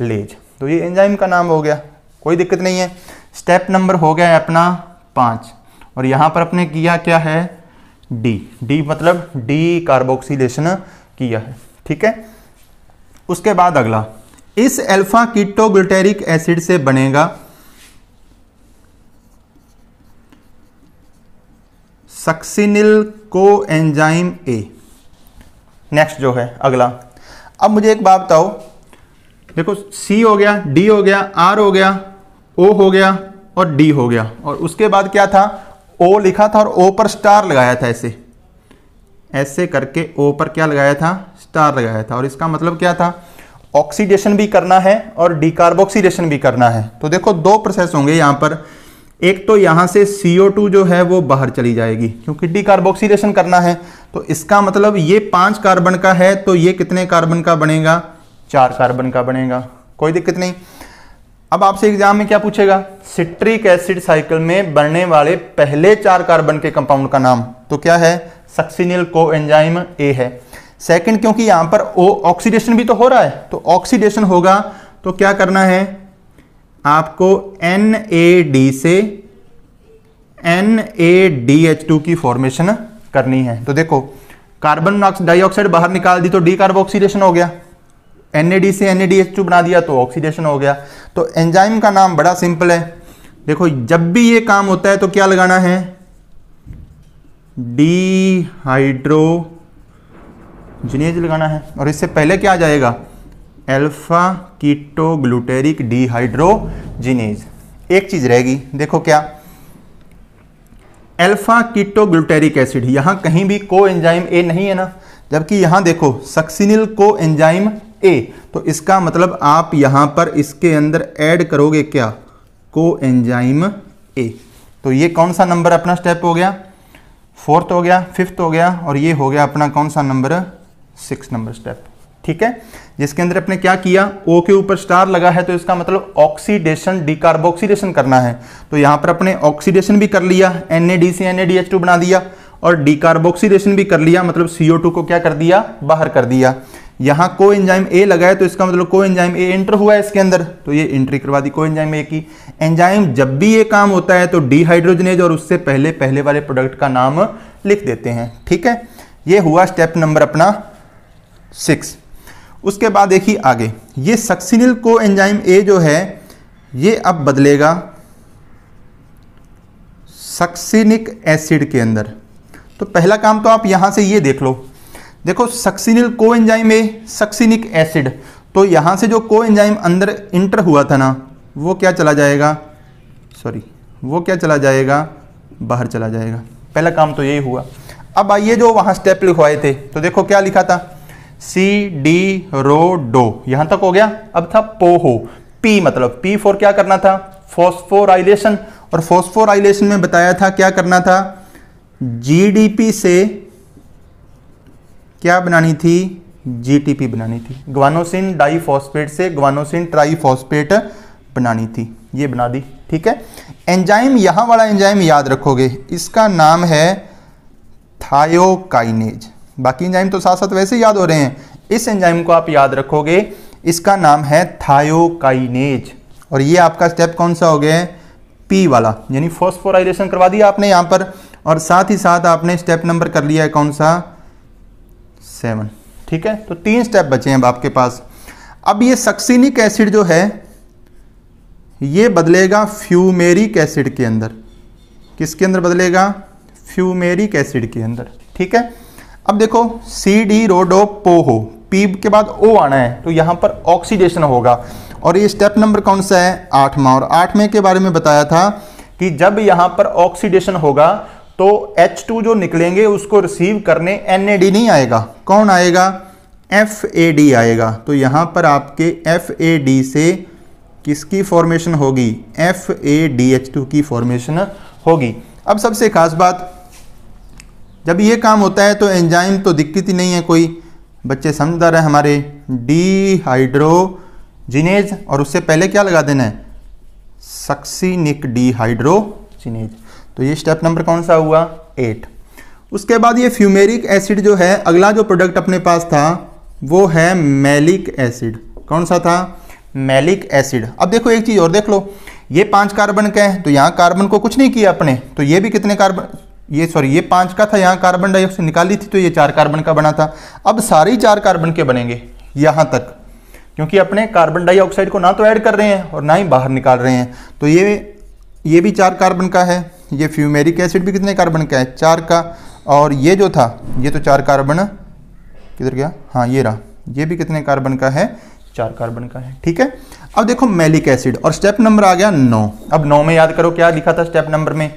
लेज तो ये एंजाइम का नाम हो गया कोई दिक्कत नहीं है स्टेप नंबर हो गया है अपना पाँच और यहां पर अपने किया क्या है डी डी मतलब डी कार्बोक्सीलेशन किया है ठीक है उसके बाद अगला इस अल्फा कीटोग्लुटेरिक एसिड से बनेगा सक्सिनिल को एंजाइम ए नेक्स्ट जो है अगला अब मुझे एक बात बताओ देखो सी हो गया डी हो गया आर हो गया ओ हो गया और डी हो गया और उसके बाद क्या था ओ लिखा था और ओ पर स्टार लगाया था ऐसे ऐसे करके ओ पर क्या लगाया था स्टार लगाया था और इसका मतलब क्या था ऑक्सीडेशन भी करना है और डिकार्बोक्सीडेशन भी करना है तो देखो दो प्रोसेस होंगे यहाँ पर एक तो यहाँ से CO2 जो है वो बाहर चली जाएगी क्योंकि डिकार्बोक्सीडेशन करना है तो इसका मतलब ये पाँच कार्बन का है तो ये कितने कार्बन का बनेगा चार कार्बन का बनेगा कोई दिक्कत नहीं अब आपसे एग्जाम में क्या पूछेगा सिट्रिक एसिड साइकिल में बनने वाले पहले चार कार्बन के कंपाउंड का नाम तो क्या है सक्सिनियल को एंजाइम ए है सेकंड क्योंकि यहां पर ओ ऑक्सीडेशन भी तो हो रहा है तो ऑक्सीडेशन होगा तो क्या करना है आपको एन ए डी से N A D H two की फॉर्मेशन करनी है तो देखो कार्बन डाइऑक्साइड बाहर निकाल दी तो डी हो गया एन से एन बना दिया तो ऑक्सीडेशन हो गया तो एंजाइम का नाम बड़ा सिंपल है देखो जब भी ये काम होता है तो क्या लगाना है डीहाइड्रोजिनेज लगाना है और इससे पहले क्या आ जाएगा एल्फा ग्लूटेरिक डीहाइड्रोजिनेज एक चीज रहेगी देखो क्या एल्फा ग्लूटेरिक एसिड यहां कहीं भी को एंजाइम ए नहीं है ना जबकि यहां देखो सक्सिनिल को एंजाइम ए तो इसका मतलब आप यहां पर इसके अंदर ऐड करोगे क्या को एंजाइम ए तो ये कौन सा नंबर अपना स्टेप हो गया फोर्थ हो गया फिफ्थ हो गया और ये हो गया अपना कौन सा नंबर सिक्स नंबर स्टेप ठीक है जिसके अंदर अपने क्या किया ओ के ऊपर स्टार लगा है तो इसका मतलब ऑक्सीडेशन डिकार्बोक्सीडेशन करना है तो यहां पर अपने ऑक्सीडेशन भी कर लिया N A D N A D H two बना दिया और डिकार्बोक्सीडेशन भी कर लिया मतलब सीओ टू को क्या कर दिया बाहर कर दिया यहां को एंजाइम ए लगाया तो इसका मतलब को एंजाइम ए एंटर हुआ है इसके अंदर तो ये एंट्री करवा दी को एंजाइम ए की एंजाइम जब भी ये काम होता है तो डीहाइड्रोजनेज और उससे पहले पहले वाले प्रोडक्ट का नाम लिख देते हैं ठीक है ये हुआ स्टेप नंबर अपना सिक्स उसके बाद देखिए आगे ये सक्सिनिल को एंजाइम ए जो है ये अब बदलेगा सक्सिनिक एसिड के अंदर तो पहला काम तो आप यहां से ये देख लो देखो सक्सिनिल को एंजाइम ए सक्सिनिक एसिड तो यहां से जो को एंजाइम अंदर इंटर हुआ था ना वो क्या चला जाएगा सॉरी वो क्या चला जाएगा बाहर चला जाएगा पहला काम तो यही हुआ अब आइए जो वहां स्टेप लिखवाए थे तो देखो क्या लिखा था सी डी रो डो यहां तक हो गया अब था पोहो पी मतलब पी फोर क्या करना था फोस्फोराइलेशन और फोस्फोराइलेशन में बताया था क्या करना था जीडीपी से क्या बनानी थी जीटीपी बनानी थी ग्वानोसिन डाइफॉस्फेट से ग्वानोसिन ट्राइफॉस्फेट बनानी थी ये बना दी ठीक है एंजाइम यहां वाला एंजाइम याद रखोगे इसका नाम है थायोकाइनेज बाकी एंजाइम तो साथ साथ वैसे याद हो रहे हैं इस एंजाइम को आप याद रखोगे इसका नाम है थायोकाइनेज और ये आपका स्टेप कौन सा हो गया है पी वाला यानी फॉस्फोराइलेशन करवा दिया आपने यहाँ पर और साथ ही साथ आपने स्टेप नंबर कर लिया है कौन सा सेवन ठीक है तो तीन स्टेप बचे हैं अब आपके पास अब ये सक्सिनिक एसिड जो है ये बदलेगा फ्यूमेरिक एसिड के अंदर किसके अंदर बदलेगा फ्यूमेरिक एसिड के अंदर ठीक है अब देखो सी डी रोडो पोहो पी के बाद ओ आना है तो यहां पर ऑक्सीडेशन होगा और ये स्टेप नंबर कौन सा है आठवां और आठवें के बारे में बताया था कि जब यहां पर ऑक्सीडेशन होगा तो H2 जो निकलेंगे उसको रिसीव करने NAD नहीं आएगा कौन आएगा FAD आएगा तो यहाँ पर आपके FAD से किसकी फॉर्मेशन होगी FADH2 की फॉर्मेशन होगी अब सबसे खास बात जब ये काम होता है तो एंजाइम तो दिक्कत ही नहीं है कोई बच्चे समझदार है हमारे डीहाइड्रोजिनेज और उससे पहले क्या लगा देना है सक्सीनिक डीहाइड्रोजिनेज तो ये स्टेप नंबर कौन सा हुआ एट उसके बाद ये फ्यूमेरिक एसिड जो है अगला जो प्रोडक्ट अपने पास था वो है मैलिक एसिड कौन सा था मैलिक एसिड अब देखो एक चीज़ और देख लो ये पांच कार्बन का है तो यहाँ कार्बन को कुछ नहीं किया अपने तो ये भी कितने कार्बन ये सॉरी ये पांच का था यहाँ कार्बन डाइऑक्साइड निकाली थी तो ये चार कार्बन का बना था अब सारे चार कार्बन के बनेंगे यहाँ तक क्योंकि अपने कार्बन डाइऑक्साइड को ना तो ऐड कर रहे हैं और ना ही बाहर निकाल रहे हैं तो ये ये भी चार कार्बन का है ये फ्यूमेरिक एसिड भी कितने कार्बन का है चार का और ये जो था ये तो चार कार्बन किधर गया हाँ ये रहा ये भी कितने कार्बन का है चार कार्बन का है ठीक है अब देखो मेलिक एसिड और स्टेप नंबर आ गया नौ अब नौ में याद करो क्या लिखा था स्टेप नंबर में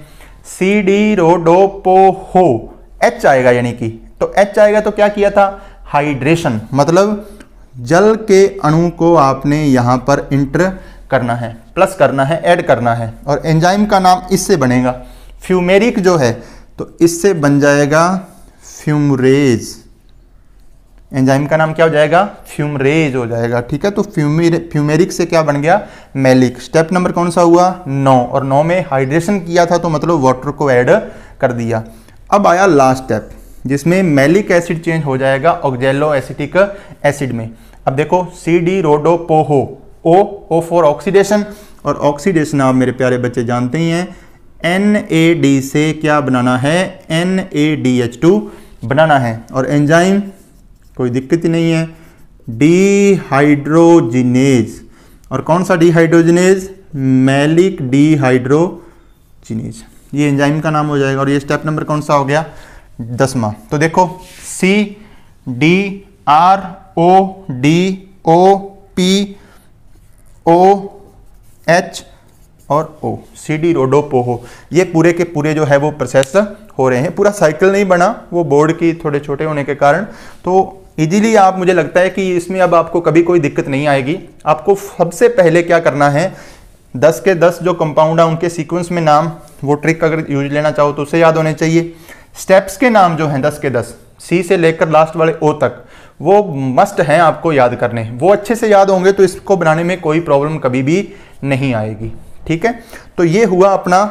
सी डी रोडोपो हो एच आएगा यानी कि तो एच आएगा तो क्या किया था हाइड्रेशन मतलब जल के अणु को आपने यहां पर इंटर करना है प्लस करना है ऐड करना है और एंजाइम का नाम इससे बनेगा फ्यूमेरिक जो है तो इससे बन जाएगा फ्यूमरेज एंजाइम का नाम क्या हो जाएगा फ्यूमरेज हो जाएगा ठीक है तो फ्यूमेर फ्यूमेरिक से क्या बन गया मेलिक स्टेप नंबर कौन सा हुआ नौ और नौ में हाइड्रेशन किया था तो मतलब वाटर को ऐड कर दिया अब आया लास्ट स्टेप जिसमें मेलिक एसिड चेंज हो जाएगा ऑक्जेलो एसिटिक एसिड में अब देखो सी डी रोडोपोहो ओ ओ फॉर ऑक्सीडेशन और ऑक्सीडेशन आप मेरे प्यारे बच्चे जानते ही हैं एन ए डी से क्या बनाना है N A D H two बनाना है और एंजाइम कोई दिक्कत ही नहीं है डीहाइड्रोजिनेज और कौन सा डीहाइड्रोजिनेज मैलिक डीहाइड्रोजिनेज ये एंजाइम का नाम हो जाएगा और ये स्टेप नंबर कौन सा हो गया दसवा तो देखो C D R O D O P O H और ओ सी डी रोडोपोहो ये पूरे के पूरे जो है वो प्रोसेस हो रहे हैं पूरा साइकिल नहीं बना वो बोर्ड की थोड़े छोटे होने के कारण तो इजीली आप मुझे लगता है कि इसमें अब आपको कभी कोई दिक्कत नहीं आएगी आपको सबसे पहले क्या करना है दस के दस जो कंपाउंड है उनके सीक्वेंस में नाम वो ट्रिक अगर यूज लेना चाहो तो उसे याद होने चाहिए स्टेप्स के नाम जो हैं दस के दस सी से लेकर लास्ट वाले ओ तक वो मस्ट हैं आपको याद करने वो अच्छे से याद होंगे तो इसको बनाने में कोई प्रॉब्लम कभी भी नहीं आएगी ठीक है तो ये हुआ अपना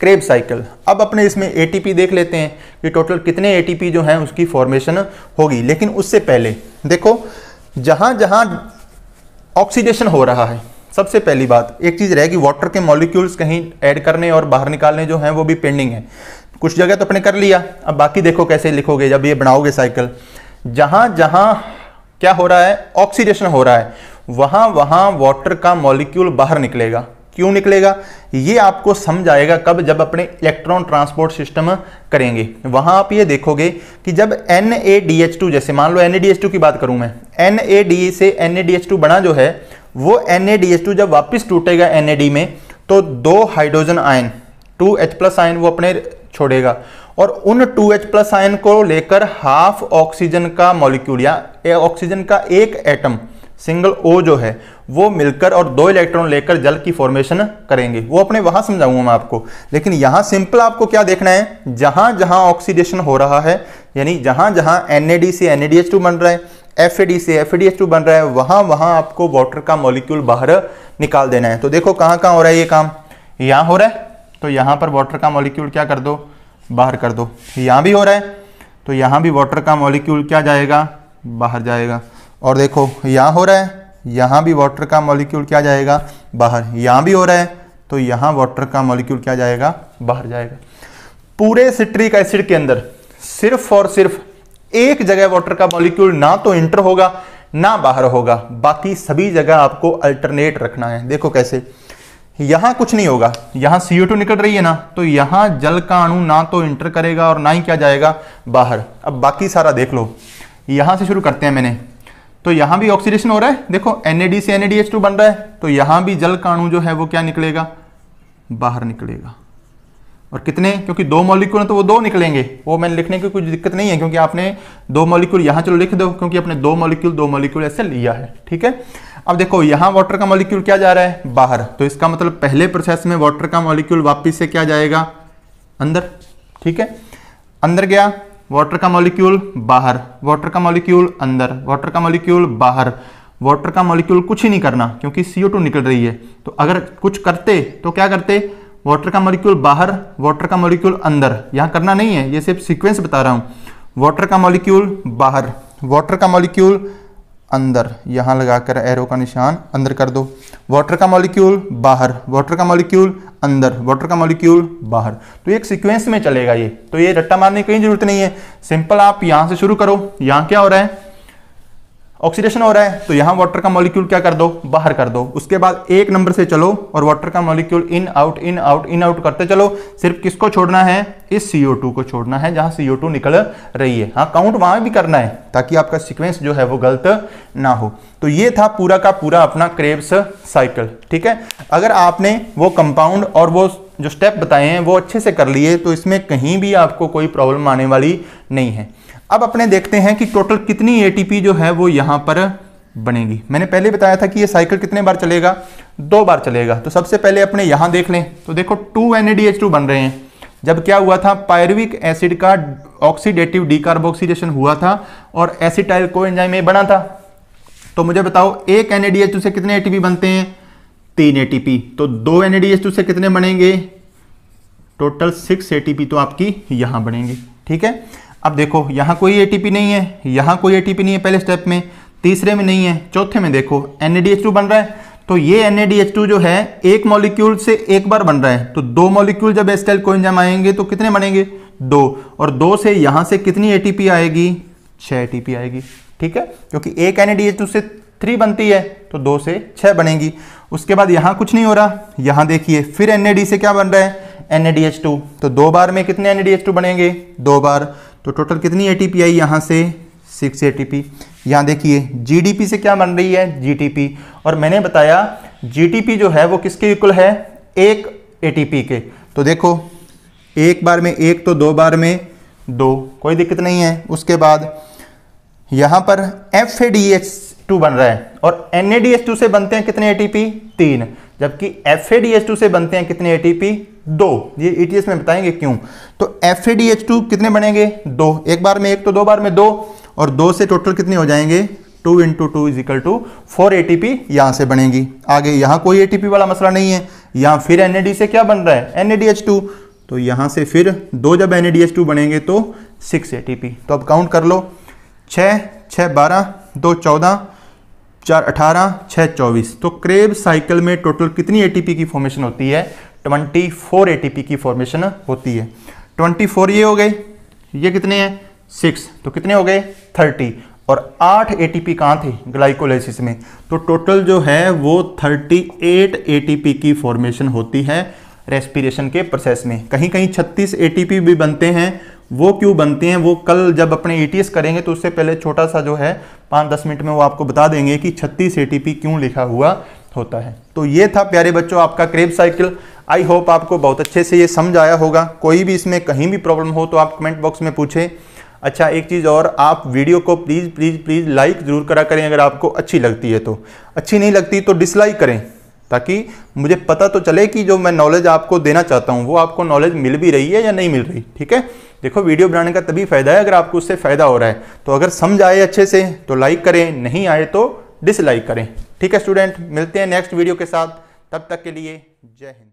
क्रेब साइकिल अब अपने इसमें एटीपी देख लेते हैं कि टोटल कितने एटीपी जो हैं उसकी फॉर्मेशन होगी लेकिन उससे पहले देखो जहाँ जहाँ ऑक्सीडेशन हो रहा है सबसे पहली बात एक चीज़ रहेगी वाटर के मॉलिक्यूल्स कहीं ऐड करने और बाहर निकालने जो हैं वो भी पेंडिंग है कुछ जगह तो अपने कर लिया अब बाकी देखो कैसे लिखोगे जब ये बनाओगे साइकिल जहां जहां क्या हो रहा है ऑक्सीडेशन हो रहा है वहां वहां वाटर का मॉलिक्यूल बाहर निकलेगा क्यों निकलेगा ये आपको समझ आएगा कब जब अपने इलेक्ट्रॉन ट्रांसपोर्ट सिस्टम करेंगे वहां आप ये देखोगे कि जब एन जैसे मान लो एन की बात करूं मैं एन से एन बना जो है वो एन जब वापस टूटेगा एन में तो दो hydrogen ion two H plus ion वो अपने छोड़ेगा और उन 2H प्लस आयन को लेकर हाफ ऑक्सीजन का मॉलिक्यूल या ऑक्सीजन का एक एटम सिंगल ओ जो है वो मिलकर और दो इलेक्ट्रॉन लेकर जल की फॉर्मेशन करेंगे वो अपने वहां समझाऊंगा मैं आपको लेकिन यहां सिंपल आपको क्या देखना है जहां जहां ऑक्सीडेशन हो रहा है यानी जहां जहां एन से एन बन रहा है एफ से एफ बन रहा है वहां वहां आपको वाटर का मॉलिक्यूल बाहर निकाल देना है तो देखो कहां कहां हो रहा है ये काम यहां हो रहा है तो यहां पर वाटर का मॉलिक्यूल क्या कर दो बाहर कर दो यहाँ भी हो रहा है तो यहाँ भी वाटर का मॉलिक्यूल क्या जाएगा बाहर जाएगा और देखो यहाँ हो रहा है यहाँ भी वाटर का मॉलिक्यूल क्या जाएगा बाहर यहाँ भी हो रहा है तो यहाँ वाटर का मॉलिक्यूल क्या जाएगा बाहर जाएगा पूरे सिट्रिक एसिड के अंदर सिर्फ और सिर्फ एक जगह वाटर का मॉलिक्यूल ना तो इंटर होगा ना बाहर होगा बाकी सभी जगह आपको अल्टरनेट रखना है देखो कैसे यहां कुछ नहीं होगा यहां CO2 निकल रही है ना तो यहां जल का अणु ना तो इंटर करेगा और ना ही क्या जाएगा बाहर अब बाकी सारा देख लो यहां से शुरू करते हैं मैंने तो यहां भी ऑक्सीडेशन हो रहा है देखो एन से एन बन रहा है तो यहां भी जल का अणु जो है वो क्या निकलेगा बाहर निकलेगा और कितने क्योंकि दो मॉलिक्यूल हैं तो वो दो निकलेंगे वो मैंने लिखने की कोई दिक्कत नहीं है क्योंकि आपने दो मॉलिक्यूल यहां चलो लिख दो क्योंकि आपने दो मॉलिक्यूल दो मॉलिक्यूल ऐसे लिया है ठीक है अब देखो यहां वाटर का मॉलिक्यूल क्या जा रहा है बाहर तो इसका मतलब पहले प्रोसेस में वाटर का मॉलिक्यूल वापिस से क्या जाएगा अंदर ठीक है अंदर गया वाटर का मॉलिक्यूल बाहर वाटर का मॉलिक्यूल अंदर वाटर का मॉलिक्यूल बाहर वाटर का मॉलिक्यूल कुछ ही नहीं करना क्योंकि टू निकल रही है तो अगर कुछ करते तो क्या करते वाटर का मॉलिक्यूल बाहर वाटर का मॉलिक्यूल अंदर यहां करना नहीं है ये सिर्फ सीक्वेंस बता रहा हूं वाटर का मॉलिक्यूल बाहर वाटर का मॉलिक्यूल अंदर यहां लगाकर एरो का निशान अंदर कर दो वाटर का मॉलिक्यूल बाहर वाटर का मॉलिक्यूल अंदर वाटर का मॉलिक्यूल बाहर तो एक सीक्वेंस में चलेगा ये तो ये रट्टा मारने की कहीं जरूरत नहीं है सिंपल आप यहां से शुरू करो यहां क्या हो रहा है ऑक्सीडेशन हो रहा है तो यहाँ वाटर का मॉलिक्यूल क्या कर दो बाहर कर दो उसके बाद एक नंबर से चलो और वाटर का molecule in out in out in out करते चलो सिर्फ किसको छोड़ना है इस CO2 को छोड़ना है जहाँ CO2 निकल रही है हाँ काउंट वहाँ भी करना है ताकि आपका सीक्वेंस जो है वो गलत ना हो तो ये था पूरा का पूरा अपना क्रेब्स साइकिल ठीक है अगर आपने वो कंपाउंड और वो जो स्टेप बताए हैं वो अच्छे से कर लिए तो इसमें कहीं भी आपको कोई प्रॉब्लम आने वाली नहीं है अब अपने देखते हैं कि टोटल कितनी एटीपी जो है वो यहां पर बनेगी मैंने पहले बताया था कि ये साइकिल कितने बार चलेगा दो बार चलेगा तो सबसे पहले अपने यहां देख लें तो देखो टू एन बन रहे हैं जब क्या हुआ था पायरविक एसिड का ऑक्सीडेटिव डीकार्बोक्सीडेशन हुआ था और एसिटाइल को एंजाइम ए बना था तो मुझे बताओ एक एन से कितने ए बनते हैं तीन ए तो दो एन से कितने बनेंगे टोटल सिक्स ए तो आपकी यहां बनेंगे ठीक है अब देखो यहाँ कोई ए नहीं है यहाँ कोई ए नहीं है पहले स्टेप में तीसरे में नहीं है चौथे में देखो एन बन रहा है तो ये एन जो है एक मॉलिक्यूल से एक बार बन रहा है तो दो मॉलिक्यूल जब एस्टाइल को आएंगे तो कितने बनेंगे दो और दो से यहाँ से कितनी ए आएगी छः ए आएगी ठीक है क्योंकि एक एन से थ्री बनती है तो दो से छः बनेगी उसके बाद यहाँ कुछ नहीं हो रहा यहाँ देखिए फिर एन से क्या बन रहा है एन तो दो बार में कितने एन बनेंगे दो बार तो टोटल कितनी ए टी आई यहाँ से सिक्स ए टी यहाँ देखिए जीडीपी से क्या बन रही है जीटीपी और मैंने बताया जीटीपी जो है वो किसके इक्वल है एक एटीपी के तो देखो एक बार में एक तो दो बार में दो कोई दिक्कत नहीं है उसके बाद यहाँ पर F A D H two बन रहा है और N A D H two से बनते हैं कितने ए टी पी तीन जबकि F A D H two से बनते हैं कितने ए टी पी दो ये ईटीएस e में बताएंगे क्यों तो एफ कितने बनेंगे दो एक बार में एक तो दो बार में दो और दो से टोटल कितने हो जाएंगे two into two is equal to four A यहां से बनेगी आगे यहां कोई ए टी पी वाला मसला नहीं है यहां फिर एन से क्या बन रहा है N A D H two तो यहां से फिर दो जब एन ए टू बनेंगे तो सिक्स ए तो अब काउंट कर लो छ छ बारह दो चौदह चार अठारह छः चौबीस तो क्रेब साइकिल में टोटल कितनी ए की फॉर्मेशन होती है ट्वेंटी फोर ए की फॉर्मेशन होती है ट्वेंटी फोर ये हो गए ये कितने हैं सिक्स तो कितने हो गए थर्टी और आठ ए टी पी कहाँ थे ग्लाइकोलाइसिस में तो टोटल जो है वो thirty eight A T P की फॉर्मेशन होती है रेस्पिरेशन के प्रोसेस में कहीं कहीं छत्तीस ए टी पी भी बनते हैं वो क्यों बनते हैं वो कल जब अपने ई करेंगे तो उससे पहले छोटा सा जो है पाँच दस मिनट में वो आपको बता देंगे कि छत्तीस ए टी पी क्यों लिखा हुआ होता है तो ये था प्यारे बच्चों आपका क्रेब साइकिल आई होप आपको बहुत अच्छे से ये समझ आया होगा कोई भी इसमें कहीं भी प्रॉब्लम हो तो आप कमेंट बॉक्स में पूछें अच्छा एक चीज़ और आप वीडियो को प्लीज़ प्लीज़ प्लीज़ लाइक ज़रूर करा करें अगर आपको अच्छी लगती है तो अच्छी नहीं लगती तो डिसलाइक करें ताकि मुझे पता तो चले कि जो मैं नॉलेज आपको देना चाहता हूँ वो आपको नॉलेज मिल भी रही है या नहीं मिल रही ठीक है देखो वीडियो बनाने का तभी फ़ायदा है अगर आपको उससे फ़ायदा हो रहा है तो अगर समझ आए अच्छे से तो लाइक करें नहीं आए तो डिसलाइक करें ठीक है स्टूडेंट मिलते हैं नेक्स्ट वीडियो के साथ तब तक के लिए जय हिंद